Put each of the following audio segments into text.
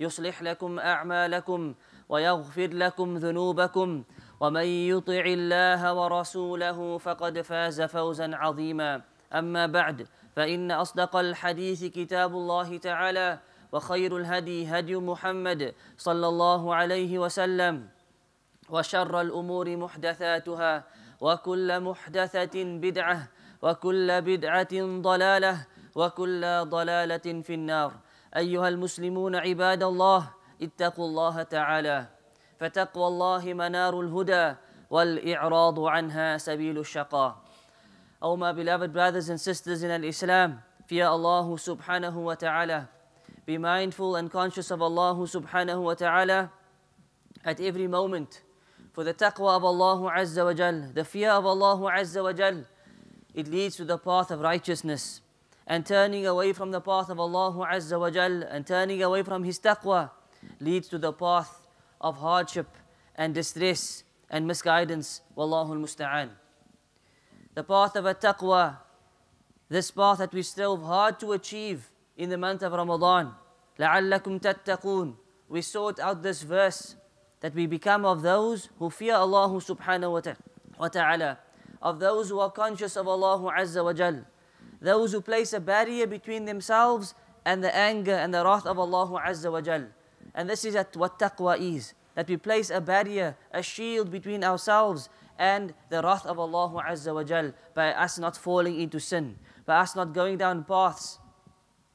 يصلح لكم أعمالكم ويغفر لكم ذنوبكم ومن يطع الله ورسوله فقد فاز فوزا عظيما أما بعد فإن أصدق الحديث كتاب الله تعالى وخير الهدي هدي محمد صلى الله عليه وسلم وشر الأمور محدثاتها وكل محدثة بدعة وكل بدعة ضلالة وكل ضلالة في النار أيها المسلمون عباد الله اتقوا الله تعالى فتقوى الله منار الهدى والإعراض عنها سبيل الشقاء Oh my beloved brothers and sisters in Islam, fear Allah subhanahu wa ta'ala. Be mindful and conscious of Allah subhanahu wa ta'ala at every moment. For the taqwa of Allah azza wa jal, the fear of Allah azza wa jal, it leads to the path of righteousness. and turning away from the path of Allah Azza wa Jal and turning away from His taqwa leads to the path of hardship and distress and misguidance. Wallahu musta'an. The path of taqwa, this path that we strove hard to achieve in the month of Ramadan. لَعَلَّكُمْ تَتَّقُونَ We sought out this verse that we become of those who fear Allah subhanahu wa ta'ala, of those who are conscious of Allah Azza wa Jal those who place a barrier between themselves and the anger and the wrath of Allah Azza wa Jal. And this is at what taqwa is, that we place a barrier, a shield between ourselves and the wrath of Allah Azza wa Jal by us not falling into sin, by us not going down paths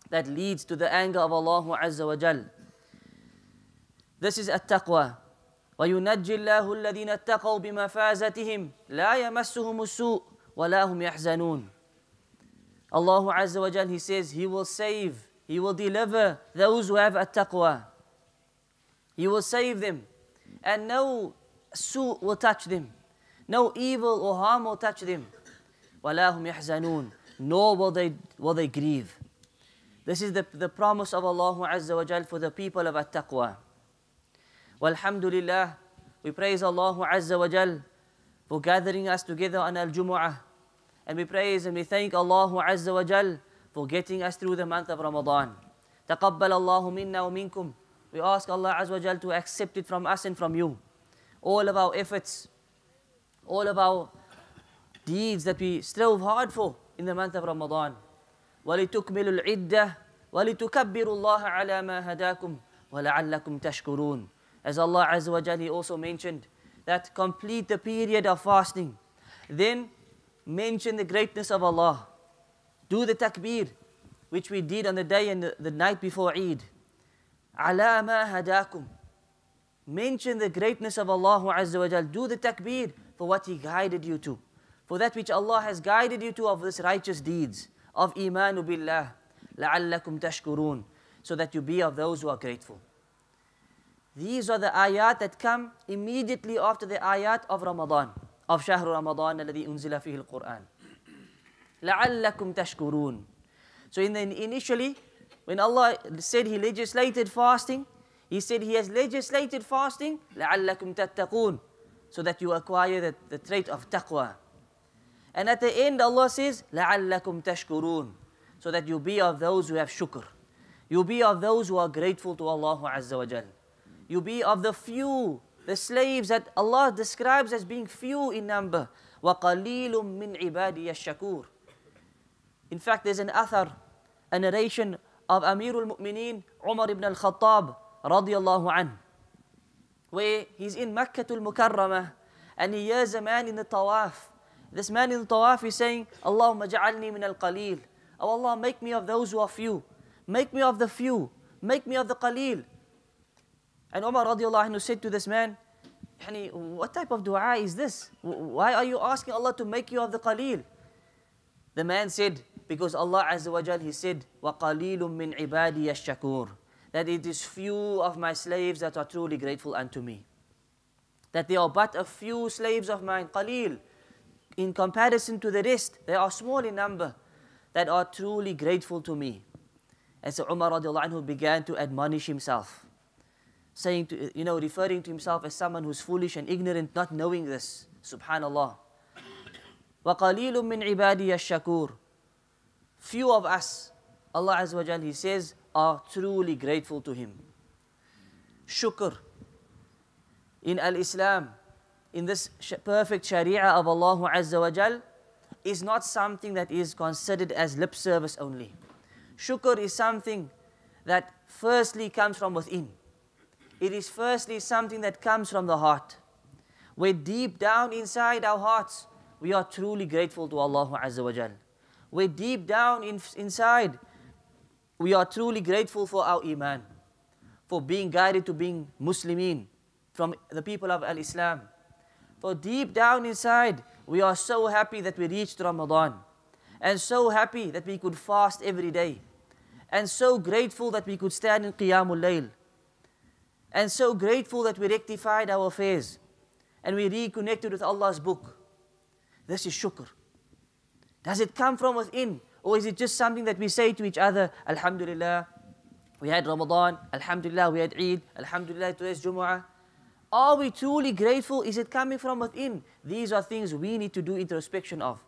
that leads to the anger of Allah Azza wa Jal. This is at-taqwa. وينجي الله الذين اتقوا بمفازتهم لا يمسهم السوء ولا هم يحزنون Allah Azza wa Jal, He says, He will save, He will deliver those who have at-taqwa. He will save them. And no su' will touch them. No evil or harm will touch them. وَلَا يَحْزَنُونَ Nor will they, will they grieve. This is the, the promise of Allah Azza wa Jal for the people of at-taqwa. Walhamdulillah, we praise Allah Azza wa Jal for gathering us together on Al-Jumu'ah and we praise and we thank Allah Azza wa Jal for getting us through the month of Ramadan. تقبل الله منا ومنكم. We ask Allah Azza wa Jal to accept it from us and from you. All of our efforts, all of our deeds that we strove hard for in the month of Ramadan. ولتكملوا العدة ولتكبروا الله على ما هداكم ولعلكم تشكرون. As Allah Azza wa Jal, He also mentioned that complete the period of fasting. Then mention the greatness of Allah, do the takbir, which we did on the day and the, night before Eid. Ala hadakum. Mention the greatness of Allah Azza wa Jal. Do the takbir for what He guided you to, for that which Allah has guided you to of this righteous deeds, of imanu billah, la'allakum tashkurun, so that you be of those who are grateful. These are the ayat that come immediately after the ayat of Ramadan. of شهر رمضان الذي أنزل فيه القرآن لعلكم تشكرون So in the, initially when Allah said he legislated fasting he said he has legislated fasting لعلكم تتقون so that you acquire the, the trait of taqwa and at the end Allah says لعلكم تشكرون so that you be of those who have shukr you be of those who are grateful to Allah Azza wa Jal you be of the few the slaves that Allah describes as being few in number. وَقَلِيلٌ مِّنْ عِبَادِيَ الشَّكُورِ In fact, there's an athar, a narration of Amirul Mu'mineen Umar ibn al-Khattab الله عنه, where he's in Makkah al-Mukarramah and he hears a man in the tawaf. This man in the tawaf is saying, Allahumma ja'alni min al Oh Allah, make me of those who are few. Make me of the few. Make me of the qaleel. And Umar radiallahu anhu said to this man, what type of dua is this? Why are you asking Allah to make you of the Qaleel? The man said, because Allah Azza wa Jal, He said, وَقَلِيلٌ مِّنْ عِبَادِيَ الشَّكُورُ That it is few of my slaves that are truly grateful unto me. That they are but a few slaves of mine, Qaleel. In comparison to the rest, they are small in number that are truly grateful to me. And so Umar radiallahu anhu began to admonish himself saying to, you know, referring to himself as someone who's foolish and ignorant, not knowing this. Subhanallah. وَقَلِيلٌ مِّنْ عِبَادِيَ الشَّكُورُ Few of us, Allah Azza wa Jal, He says, are truly grateful to Him. Shukr. In Al-Islam, in this perfect sharia of Allah Azza wa Jal, is not something that is considered as lip service only. Shukr is something that firstly comes from within. It is firstly something that comes from the heart, where deep down inside our hearts, we are truly grateful to Allah Azza wa Jal. Where deep down in, inside, we are truly grateful for our iman, for being guided to being Muslimin from the people of Al-Islam. For deep down inside, we are so happy that we reached Ramadan and so happy that we could fast every day and so grateful that we could stand in Qiyamul Layl and so grateful that we rectified our affairs and we reconnected with Allah's book. This is shukr. Does it come from within or is it just something that we say to each other, Alhamdulillah, we had Ramadan, Alhamdulillah, we had Eid, Alhamdulillah, today's Jumu'ah. Are we truly grateful? Is it coming from within? These are things we need to do introspection of.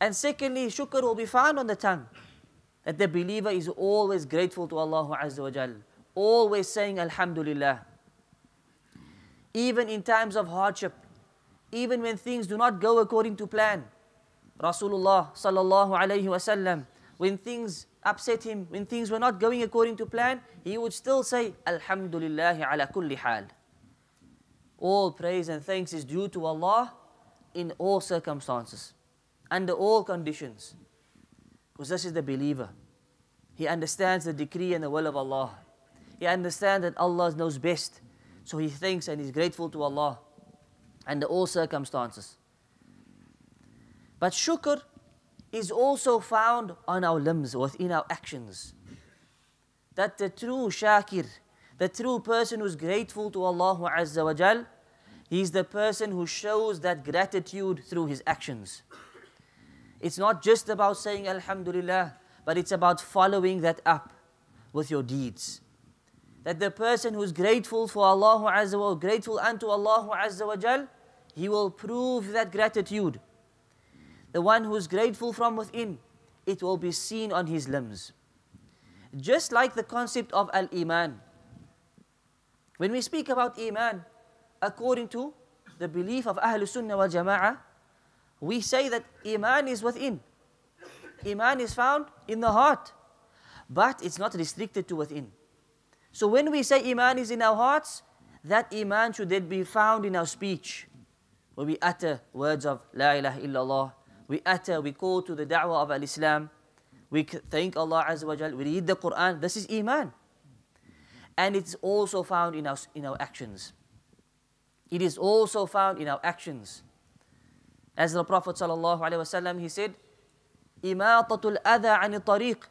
And secondly, shukr will be found on the tongue. That the believer is always grateful to Allah Azza wa Jalla always saying Alhamdulillah. Even in times of hardship, even when things do not go according to plan. Rasulullah sallallahu alayhi wasallam, when things upset him, when things were not going according to plan, he would still say, Alhamdulillah ala kulli hal. All praise and thanks is due to Allah in all circumstances, under all conditions. Because this is the believer. He understands the decree and the will of Allah. He understands that Allah knows best. So he thinks and he's grateful to Allah under all circumstances. But shukr is also found on our limbs, within our actions. That the true shakir, the true person who's grateful to Allah Azza wa Jal, he's the person who shows that gratitude through his actions. It's not just about saying Alhamdulillah, but it's about following that up with your deeds that the person who's grateful for Allah Azza wa grateful unto Allah Azza wa Jal, he will prove that gratitude. The one who's grateful from within, it will be seen on his limbs. Just like the concept of Al Iman. When we speak about Iman, according to the belief of Ahlul Sunnah wal Jama'ah, we say that Iman is within. Iman is found in the heart, but it's not restricted to within. So when we say iman is in our hearts, that iman should then be found in our speech. When we utter words of la ilaha illallah, we utter, we call to the da'wah of al-Islam, we thank Allah Azza wa Jal, we read the Quran, this is iman. And it's also found in our, in our actions. It is also found in our actions. As the Prophet sallallahu alaihi wasallam he said, imatatul adha anil tariq,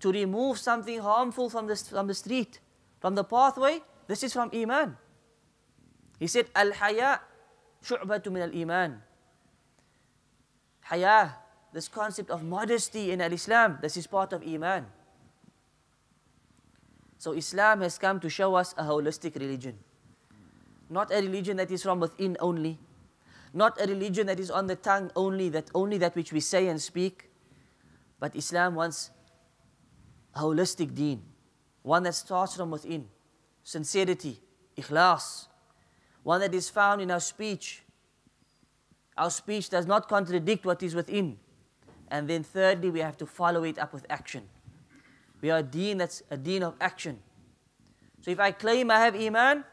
to remove something harmful from the, from the street. From the pathway, this is from Iman. He said, Al Haya shu'batu min al Iman. Haya, this concept of modesty in Al Islam, this is part of Iman. So Islam has come to show us a holistic religion. Not a religion that is from within only. Not a religion that is on the tongue only, that only that which we say and speak. But Islam wants a holistic deen. One that starts from within, sincerity, ikhlas. One that is found in our speech. Our speech does not contradict what is within. And then thirdly, we have to follow it up with action. We are a deen that's a deen of action. So if I claim I have iman,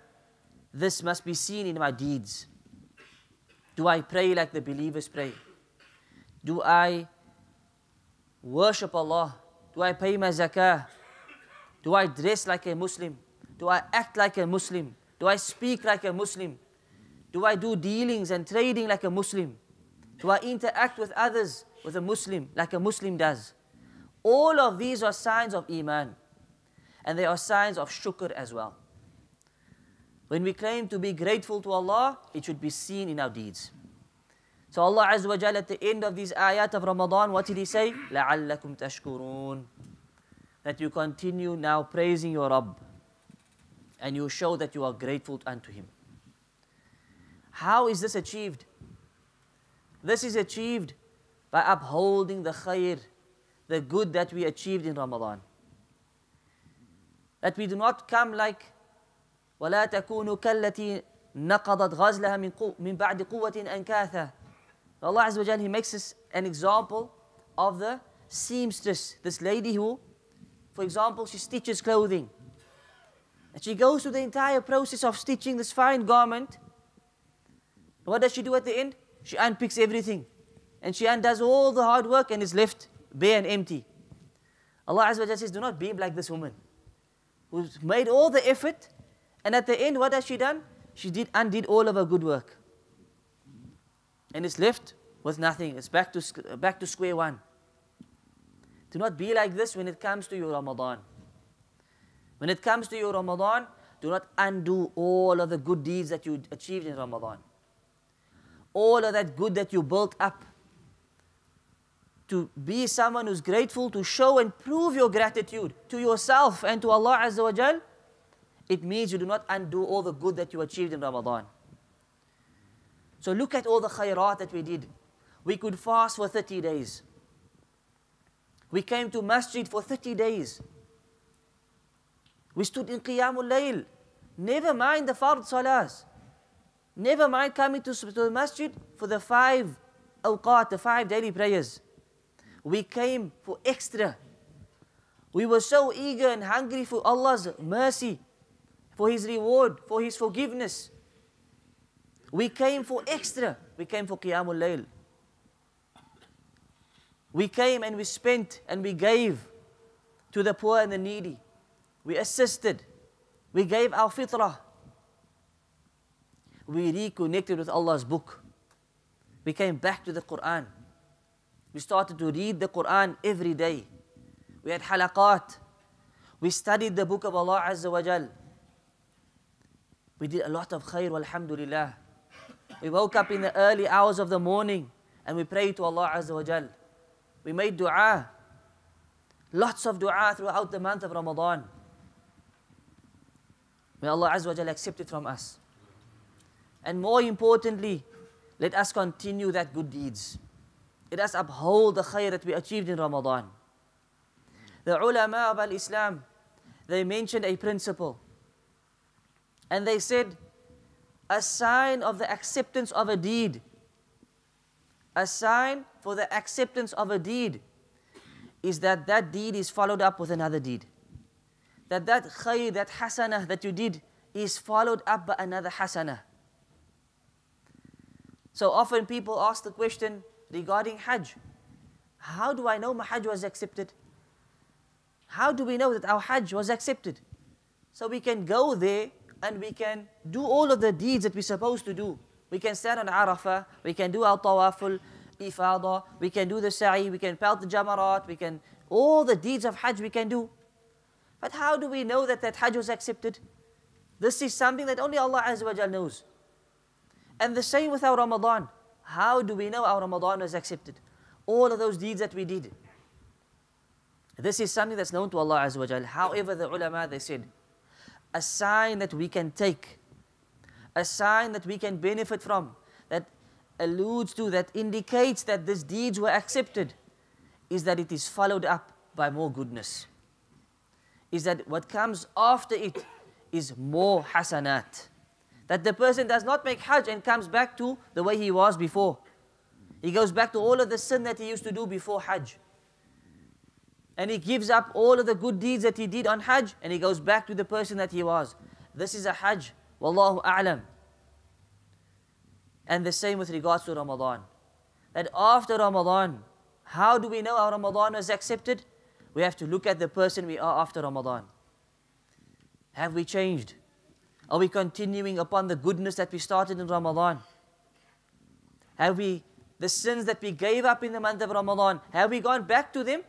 this must be seen in my deeds. Do I pray like the believers pray? Do I worship Allah? Do I pay my zakah? Do I dress like a Muslim? Do I act like a Muslim? Do I speak like a Muslim? Do I do dealings and trading like a Muslim? Do I interact with others with a Muslim like a Muslim does? All of these are signs of Iman. And they are signs of shukr as well. When we claim to be grateful to Allah, it should be seen in our deeds. So Allah Azza wa Jalla at the end of these ayat of Ramadan, what did He say? لَعَلَّكُمْ تَشْكُرُونَ that you continue now praising your Rabb and you show that you are grateful unto Him. How is this achieved? This is achieved by upholding the khair, the good that we achieved in Ramadan. That we do not come like ولا تكون كالتي نقضت غزلها من, بعد قوة أنكاثا Allah Azza wa Jal, He makes us an example of the seamstress, this lady who for example, she stitches clothing. And she goes through the entire process of stitching this fine garment. What does she do at the end? She unpicks everything. And she undoes all the hard work and is left bare and empty. Allah Azza wa says, do not be like this woman who's made all the effort and at the end what has she done? She did undid all of her good work. And is left with nothing. It's back to, back to square one. Do not be like this when it comes to your Ramadan. When it comes to your Ramadan, do not undo all of the good deeds that you achieved in Ramadan. All of that good that you built up. To be someone who's grateful, to show and prove your gratitude to yourself and to Allah Azza wa Jal, it means you do not undo all the good that you achieved in Ramadan. So look at all the khairat that we did. We could fast for 30 days. We came to masjid for 30 days. We stood in Qiyamul Layl. Never mind the fard salahs. Never mind coming to, to the masjid for the five awqat, the five daily prayers. We came for extra. We were so eager and hungry for Allah's mercy, for His reward, for His forgiveness. We came for extra. We came for Qiyamul Layl. We came and we spent and we gave to the poor and the needy. We assisted. We gave our fitrah. We reconnected with Allah's book. We came back to the Quran. We started to read the Quran every day. We had halaqat. We studied the book of Allah Azza wa Jal. We did a lot of khair, alhamdulillah. We woke up in the early hours of the morning and we prayed to Allah Azza wa Jal. We made dua. Lots of dua throughout the month of Ramadan. May Allah Azza wa Jalla accept it from us. And more importantly, let us continue that good deeds. Let us uphold the khair that we achieved in Ramadan. The ulama of al-Islam, they mentioned a principle. And they said, a sign of the acceptance of a deed a sign for the acceptance of a deed is that that deed is followed up with another deed. That that khayr, that hasanah that you did is followed up by another hasanah. So often people ask the question regarding Hajj. How do I know my Hajj was accepted? How do we know that our Hajj was accepted? So we can go there and we can do all of the deeds that we're supposed to do. We can stand on Arafah, we can do our tawaful ifada. we can do the sa'i, we can pelt the jamarat, we can, all the deeds of hajj we can do. But how do we know that that hajj was accepted? This is something that only Allah Azza wa Jal knows. And the same with our Ramadan. How do we know our Ramadan was accepted? All of those deeds that we did. This is something that's known to Allah Azza wa Jal. However, the ulama, they said, a sign that we can take a sign that we can benefit from, that alludes to, that indicates that these deeds were accepted, is that it is followed up by more goodness. Is that what comes after it is more hasanat. That the person does not make hajj and comes back to the way he was before. He goes back to all of the sin that he used to do before hajj. And he gives up all of the good deeds that he did on hajj and he goes back to the person that he was. This is a hajj Wallahu a'lam. And the same with regards to Ramadan. That after Ramadan, how do we know our Ramadan was accepted? We have to look at the person we are after Ramadan. Have we changed? Are we continuing upon the goodness that we started in Ramadan? Have we, the sins that we gave up in the month of Ramadan, have we gone back to them?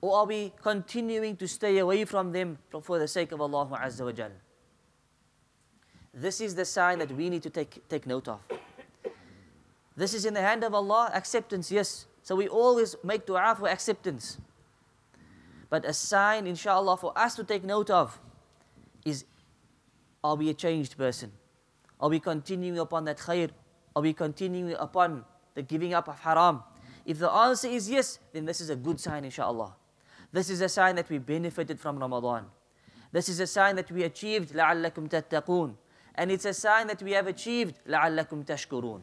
Or are we continuing to stay away from them for the sake of Allah Azza wa Jalla? This is the sign that we need to take, take note of. This is in the hand of Allah, acceptance, yes. So we always make dua for acceptance. But a sign, inshallah, for us to take note of is are we a changed person? Are we continuing upon that khair? Are we continuing upon the giving up of haram? If the answer is yes, then this is a good sign, inshallah. This is a sign that we benefited from Ramadan. This is a sign that we achieved لَعَلَّكُمْ تَتَّقُونَ and it's a sign that we have achieved لَعَلَّكُمْ تَشْكُرُونَ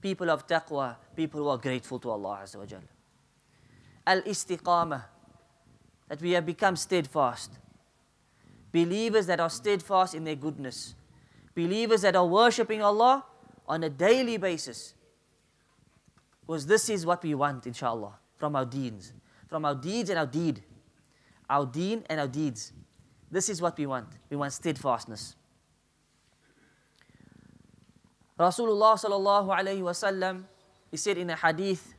People of taqwa, people who are grateful to Allah Azza wa Al-istiqamah, that we have become steadfast. Believers that are steadfast in their goodness. Believers that are worshipping Allah on a daily basis. Because this is what we want, inshallah, from our deeds. From our deeds and our deed. Our deen and our deeds. This is what we want. We want steadfastness. Rasulullah sallallahu alaihi wasallam he said in a hadith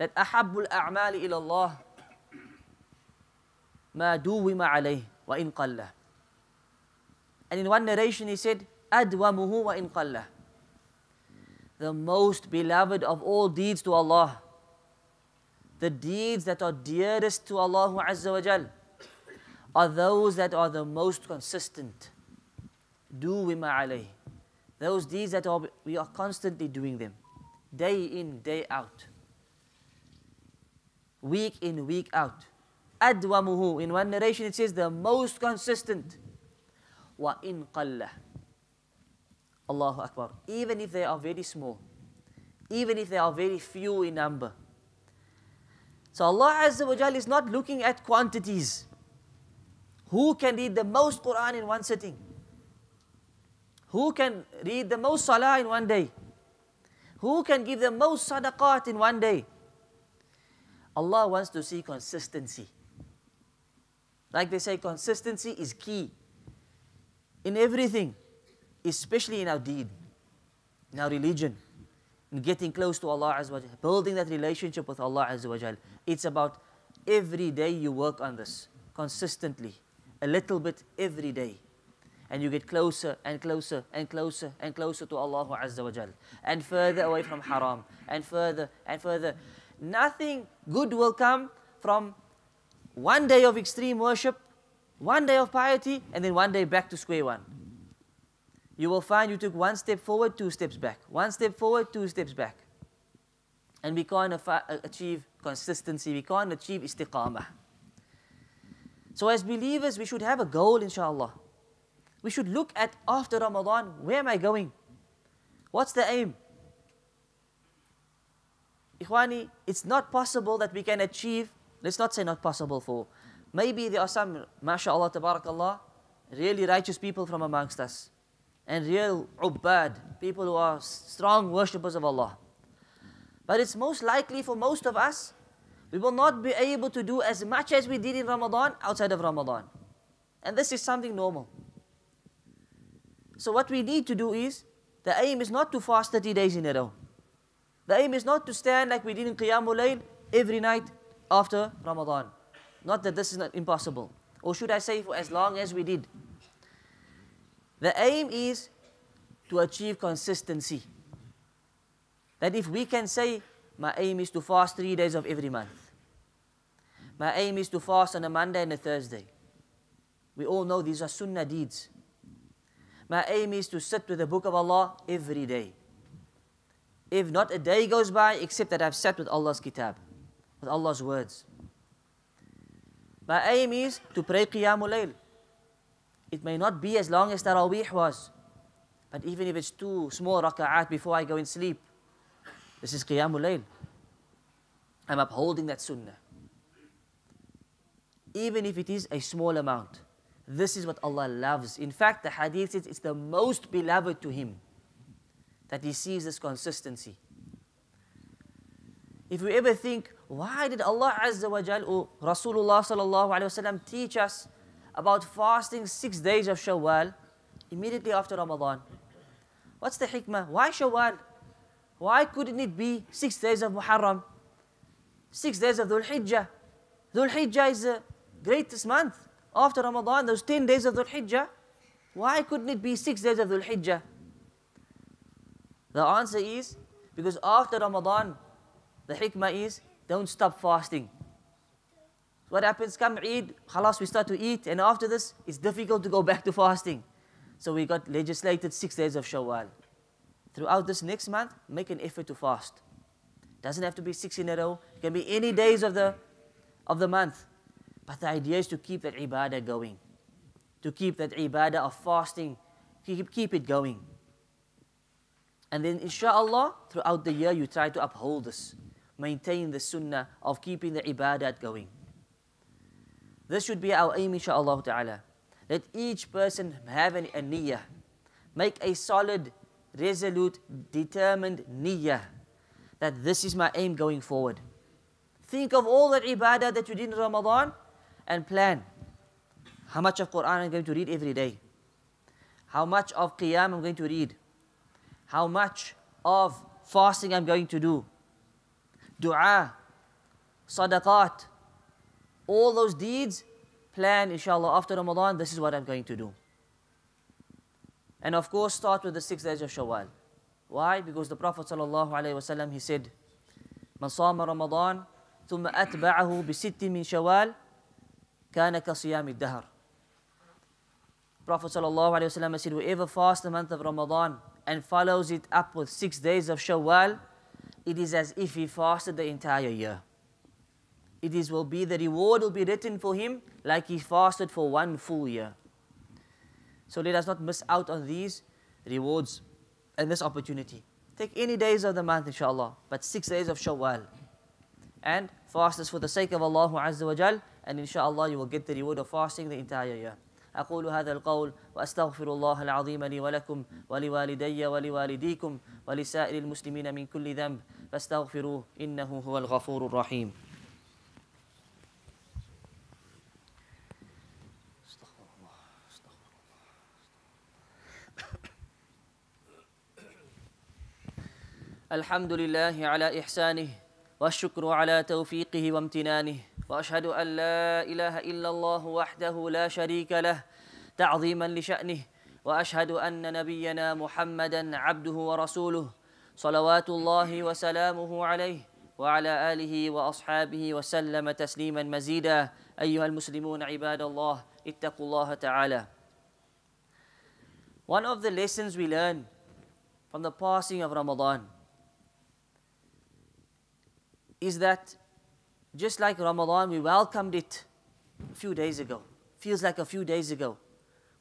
that ahabbul a'mali ila Allah ma duwima alayh wa in qalla. And in one narration he said adwamuhu wa in qalla. The most beloved of all deeds to Allah. The deeds that are dearest to Allah Azza wa Jal are those that are the most consistent. Do Duwima alayh those deeds that are, we are constantly doing them, day in, day out, week in, week out. Adwamuhu, in one narration it says the most consistent. Wa in qalla. Allahu Akbar. Even if they are very small, even if they are very few in number. So Allah Azza wa Jal is not looking at quantities. Who can read the most Quran in one sitting? Who can read the most salah in one day? Who can give the most sadaqat in one day? Allah wants to see consistency. Like they say, consistency is key in everything, especially in our deed, in our religion, in getting close to Allah Azza building that relationship with Allah Azza It's about every day you work on this consistently, a little bit every day and you get closer and closer and closer and closer to Allah Azza wa Jal, and further away from haram, and further and further. Nothing good will come from one day of extreme worship, one day of piety, and then one day back to square one. You will find you took one step forward, two steps back, one step forward, two steps back. And we can't uh, achieve consistency, we can't achieve istiqamah. So, as believers, we should have a goal, inshallah we should look at after Ramadan, where am I going? What's the aim? Ikhwani, it's not possible that we can achieve, let's not say not possible for, maybe there are some, mashallah, tabarakallah, really righteous people from amongst us. And real ubbad, people who are strong worshippers of Allah. But it's most likely for most of us, we will not be able to do as much as we did in Ramadan outside of Ramadan. And this is something normal. So what we need to do is, the aim is not to fast 30 days in a row. The aim is not to stand like we did in Qiyamul Layl every night after Ramadan. Not that this is not impossible. Or should I say, for as long as we did. The aim is to achieve consistency. That if we can say, my aim is to fast three days of every month. My aim is to fast on a Monday and a Thursday. We all know these are sunnah deeds. My aim is to sit with the book of Allah every day. If not a day goes by, except that I've sat with Allah's kitab, with Allah's words. My aim is to pray Qiyamul Layl. It may not be as long as Tarawih was, but even if it's two small raka'at before I go and sleep, this is Qiyamul Layl. I'm upholding that sunnah. Even if it is a small amount. This is what Allah loves. In fact, the hadith says it's the most beloved to Him that He sees this consistency. If you ever think, why did Allah Azza wa Jal or Rasulullah Sallallahu Alaihi Wasallam teach us about fasting six days of Shawwal immediately after Ramadan? What's the hikmah? Why Shawwal? Why couldn't it be six days of Muharram? Six days of Dhul Hijjah? Dhul Hijjah is the greatest month after Ramadan, those 10 days of Dhul Hijjah, why couldn't it be six days of Dhul Hijjah? The answer is because after Ramadan, the hikmah is don't stop fasting. What happens? Come Eid, halas, we start to eat, and after this, it's difficult to go back to fasting. So we got legislated six days of Shawwal. Throughout this next month, make an effort to fast. Doesn't have to be six in a row. It can be any days of the, of the month. But the idea is to keep that ibadah going, to keep that ibadah of fasting, keep, keep it going. And then, inshallah, throughout the year, you try to uphold this, maintain the sunnah of keeping the ibadah going. This should be our aim, inshallah ta'ala. Let each person have an, a niyyah, make a solid, resolute, determined niyyah that this is my aim going forward. Think of all the ibadah that you did in Ramadan and plan how much of Quran I'm going to read every day, how much of Qiyam I'm going to read, how much of fasting I'm going to do, dua, sadaqat, all those deeds, plan, inshallah, after Ramadan, this is what I'm going to do. And of course, start with the six days of Shawwal. Why? Because the Prophet ﷺ, he said, من صام رمضان ثم أتبعه بست من شوال kana kasiyami dahr. Prophet ﷺ said, whoever fasts the month of Ramadan and follows it up with six days of Shawwal, it is as if he fasted the entire year. It is will be the reward will be written for him like he fasted for one full year. So let us not miss out on these rewards and this opportunity. Take any days of the month, inshallah, but six days of Shawwal. And fast this for the sake of Allah Azza wa Jal and inshallah you will get the reward of fasting the entire year. أقول هذا القول وأستغفر الله العظيم لي ولكم ولوالدي ولوالديكم ولسائر المسلمين من كل ذنب فاستغفروه إنه هو الغفور الرحيم الحمد لله على إحسانه والشكر على توفيقه وامتنانه واشهد ان لا اله الا الله وحده لا شريك له تعظيما لشانه واشهد ان نبينا محمدا عبده ورسوله صلوات الله وسلامه عليه وعلى اله واصحابه وسلم تسليما مزيدا ايها المسلمون عباد الله اتقوا الله تعالى One of the lessons we learn from the passing of Ramadan is that Just like Ramadan, we welcomed it a few days ago. Feels like a few days ago,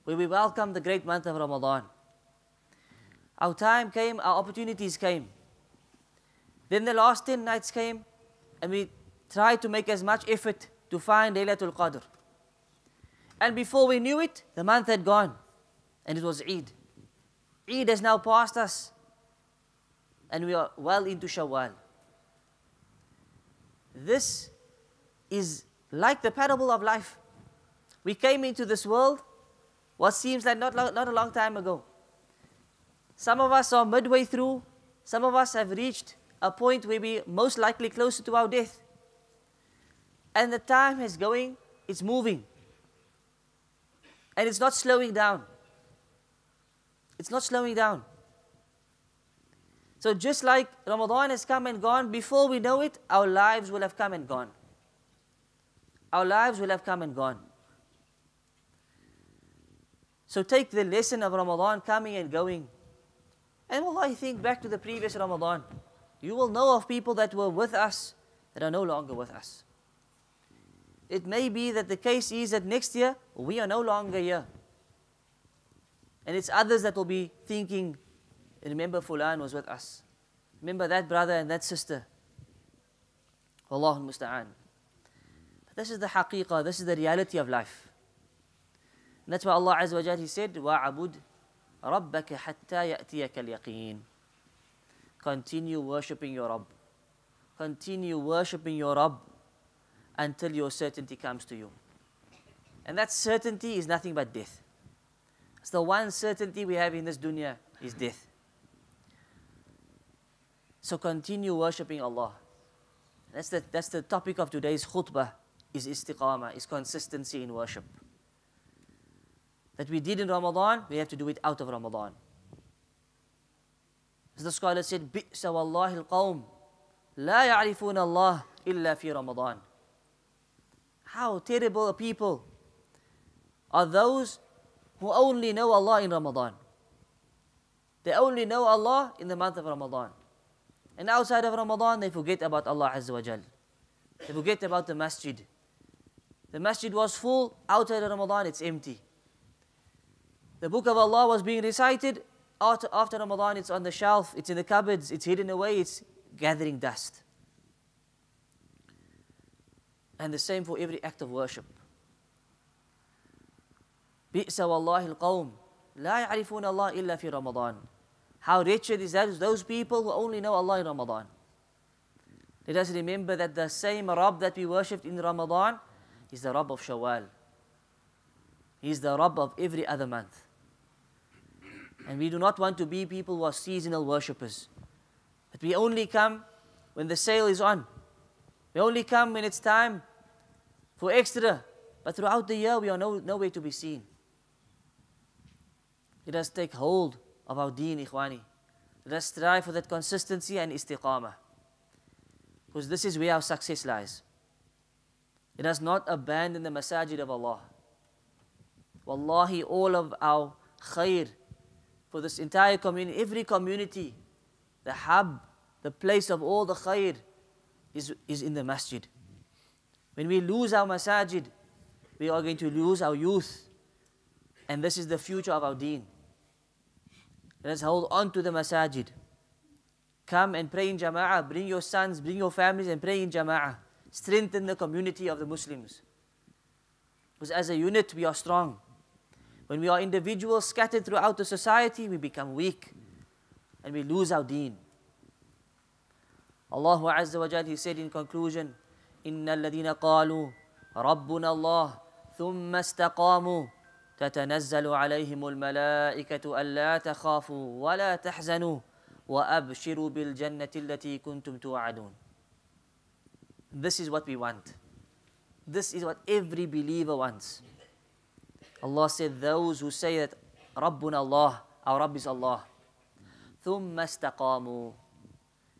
where we welcomed the great month of Ramadan. Our time came, our opportunities came. Then the last 10 nights came, and we tried to make as much effort to find Laylatul Qadr. And before we knew it, the month had gone, and it was Eid. Eid has now passed us, and we are well into Shawwal. This is like the parable of life. We came into this world what seems like not, lo- not a long time ago. Some of us are midway through, some of us have reached a point where we're most likely closer to our death. And the time is going, it's moving. And it's not slowing down. It's not slowing down. So just like Ramadan has come and gone, before we know it, our lives will have come and gone. Our lives will have come and gone. So take the lesson of Ramadan coming and going. And Allah, think back to the previous Ramadan. You will know of people that were with us that are no longer with us. It may be that the case is that next year we are no longer here. And it's others that will be thinking remember Fulan was with us. Remember that brother and that sister. Wallahu musta'an. This is the haqiqah, this is the reality of life. And that's why Allah Azza wa said, "Wa said, وَعَبُدْ رَبَّكَ حَتَّى يَأْتِيَكَ الْيَقِينَ Continue worshipping your Rabb. Continue worshipping your Rabb until your certainty comes to you. And that certainty is nothing but death. It's the one certainty we have in this dunya is death. So continue worshipping Allah. That's the, that's the topic of today's khutbah, is istiqamah, is consistency in worship. That we did in Ramadan, we have to do it out of Ramadan. As the scholar said, بِئْسَ وَاللَّهِ الْقَوْمِ لَا يَعْرِفُونَ اللَّهِ إِلَّا فِي رَمَضَانِ How terrible a people are those who only know Allah in Ramadan. They only know Allah in the month of Ramadan. And outside of Ramadan, they forget about Allah Azza wa Jal. They forget about the masjid. The masjid was full, outside of Ramadan, it's empty. The book of Allah was being recited, after, after Ramadan, it's on the shelf, it's in the cupboards, it's hidden away, it's gathering dust. And the same for every act of worship. بئس والله القوم لا يعرفون الله إلا في رمضان how wretched is that? Those people who only know Allah in Ramadan. Let us remember that the same Rabb that we worshipped in Ramadan is the Rabb of Shawwal. He is the Rabb of every other month. And we do not want to be people who are seasonal worshippers. But we only come when the sale is on. We only come when it's time for extra. But throughout the year, we are no, nowhere to be seen. Let us take hold of our deen, ikhwani. Let us strive for that consistency and istiqamah. Because this is where our success lies. It has not abandon the masajid of Allah. Wallahi, all of our khair for this entire community, every community, the hub, the place of all the khair is, is in the masjid. When we lose our masajid, we are going to lose our youth. And this is the future of our deen. Let us hold on to the masajid. Come and pray in jama'ah. Bring your sons, bring your families and pray in jama'ah. Strengthen the community of the Muslims. Because as a unit, we are strong. When we are individuals scattered throughout the society, we become weak and we lose our deen. Allah Azza wa Jal, He said in conclusion, إِنَّ الَّذِينَ قَالُوا رَبُّنَ اللَّهِ ثُمَّ اسْتَقَامُوا تتنزل عليهم الملائكة ألا تخافوا ولا تحزنوا وأبشروا بالجنة التي كنتم توعدون This is what we want. This is what every believer wants. Allah said, those who say that ربنا Allah, our Rabb is Allah. ثم استقاموا.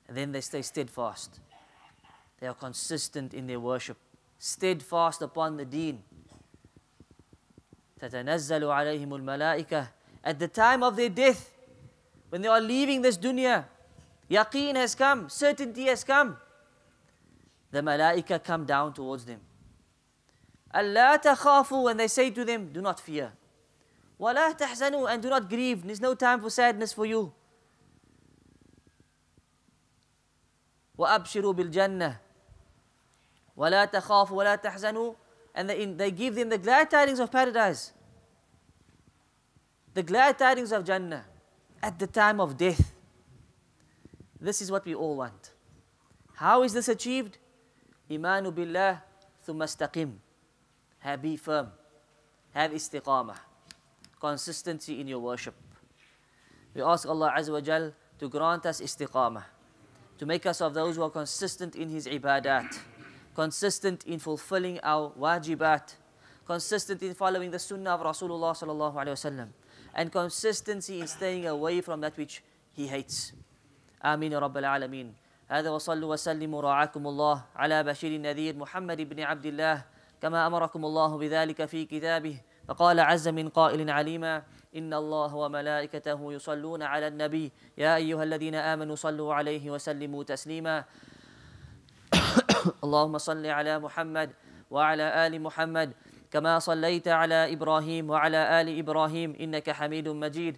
Then they stay steadfast. They are consistent in their worship. Steadfast upon the deen. تتنزل عليهم الملائكة at the time of their death when they are leaving this dunya yaqeen has come certainty has come the malaika come down towards them Allah تخافوا when they say to them do not fear ولا تحزنوا and do not grieve there's no time for sadness for you وأبشروا بالجنة ولا تخافوا ولا تحزنوا and they, they give them the glad tidings of paradise, the glad tidings of Jannah at the time of death. This is what we all want. How is this achieved? Imanu billah thumma istaqim. Have be firm. Have istiqamah. Consistency in your worship. We ask Allah Azza wa Jal to grant us istiqamah. To make us of those who are consistent in His ibadat consistent in fulfilling our wajibat, consistent in following the sunnah of Rasulullah sallallahu alaihi wasallam, and consistency in staying away from that which he hates. آمين يا رب العالمين هذا وصلوا وسلموا رعاكم الله على بشير نذير محمد بن عبد الله كما أمركم الله بذلك في كتابه فقال عز من قائل عليما إن الله وملائكته يصلون على النبي يا أيها الذين آمنوا صلوا عليه وسلموا تسليما اللهم صل على محمد وعلى آل محمد كما صليت على إبراهيم وعلى آل إبراهيم إنك حميد مجيد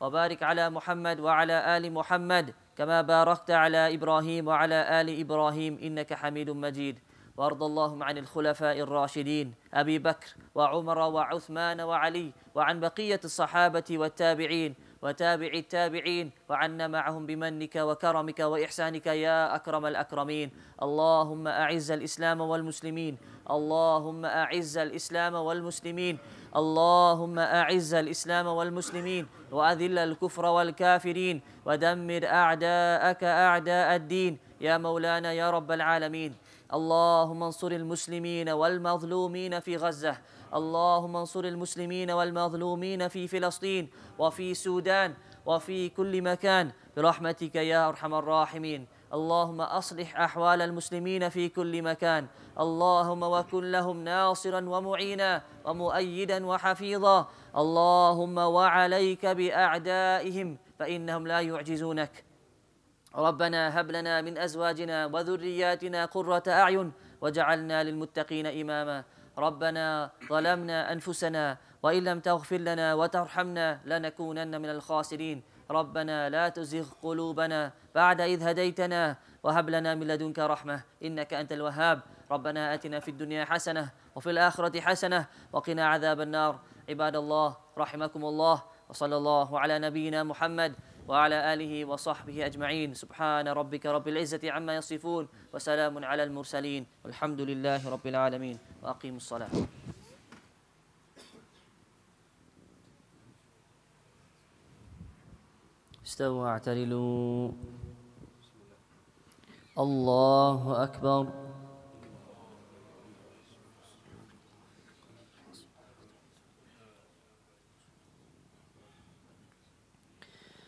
وبارك على محمد وعلى آل محمد كما باركت على إبراهيم وعلى آل إبراهيم إنك حميد مجيد وارض اللهم عن الخلفاء الراشدين أبي بكر وعمر وعثمان وعلي وعن بقية الصحابة والتابعين وتابع التابعين وعنا معهم بمنك وكرمك وإحسانك يا أكرم الأكرمين اللهم أعز الإسلام والمسلمين اللهم أعز الإسلام والمسلمين اللهم أعز الإسلام والمسلمين وأذل الكفر والكافرين ودمر أعداءك أعداء الدين يا مولانا يا رب العالمين اللهم انصر المسلمين والمظلومين في غزة اللهم انصر المسلمين والمظلومين في فلسطين وفي سودان وفي كل مكان برحمتك يا أرحم الراحمين اللهم أصلح أحوال المسلمين في كل مكان اللهم وكن لهم ناصرا ومعينا ومؤيدا وحفيظا اللهم وعليك بأعدائهم فإنهم لا يعجزونك ربنا هب لنا من أزواجنا وذرياتنا قرة أعين وجعلنا للمتقين إماماً ربنا ظلمنا أنفسنا وإن لم تغفر لنا وترحمنا لنكونن من الخاسرين ربنا لا تزغ قلوبنا بعد إذ هديتنا وهب لنا من لدنك رحمة إنك أنت الوهاب ربنا آتنا في الدنيا حسنة وفي الآخرة حسنة وقنا عذاب النار عباد الله رحمكم الله وصلى الله على نبينا محمد وعلى آله وصحبه أجمعين سبحان ربك رب العزة عما يصفون وسلام على المرسلين والحمد لله رب العالمين وأقيموا الصلاة استووا واعتدلوا الله أكبر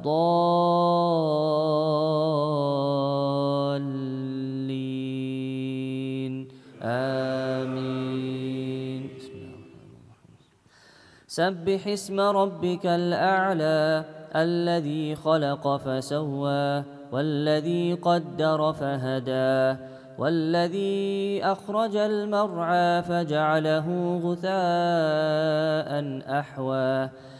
الضالين آمين سبح اسم ربك الأعلى الذي خلق فسوى والذي قدر فهدى والذي أخرج المرعى فجعله غثاء أحوى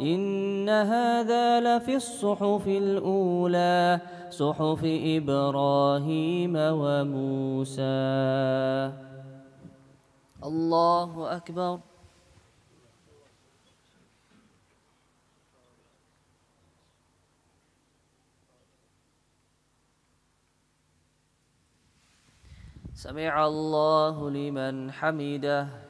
إن هذا لفي الصحف الأولى صحف إبراهيم وموسى الله أكبر سمع الله لمن حمده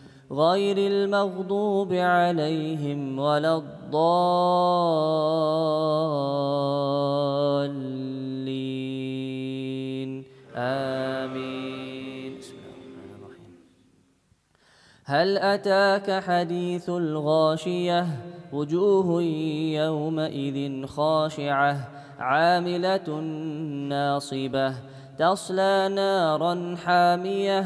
غير المغضوب عليهم ولا الضالين آمين هل أتاك حديث الغاشية وجوه يومئذ خاشعة عاملة ناصبة تصلى نارا حامية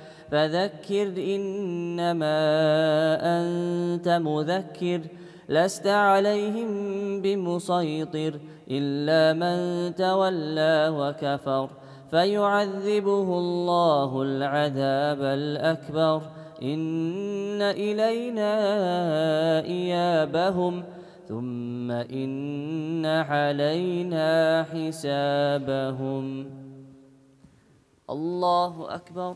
فذكر إنما أنت مذكر لست عليهم بمسيطر إلا من تولى وكفر فيعذبه الله العذاب الأكبر إن إلينا إيابهم ثم إن علينا حسابهم الله أكبر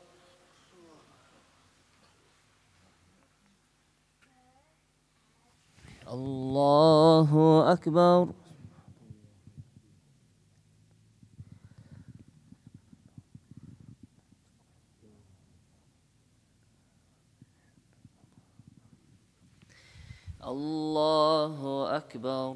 الله أكبر الله أكبر